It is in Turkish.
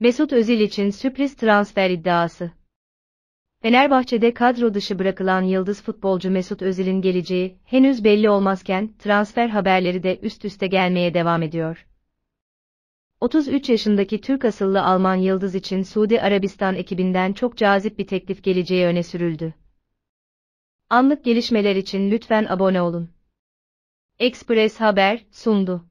Mesut Özil için sürpriz transfer iddiası. Fenerbahçe'de kadro dışı bırakılan yıldız futbolcu Mesut Özil'in geleceği henüz belli olmazken transfer haberleri de üst üste gelmeye devam ediyor. 33 yaşındaki Türk asıllı Alman yıldız için Suudi Arabistan ekibinden çok cazip bir teklif geleceği öne sürüldü. Anlık gelişmeler için lütfen abone olun. Express Haber sundu.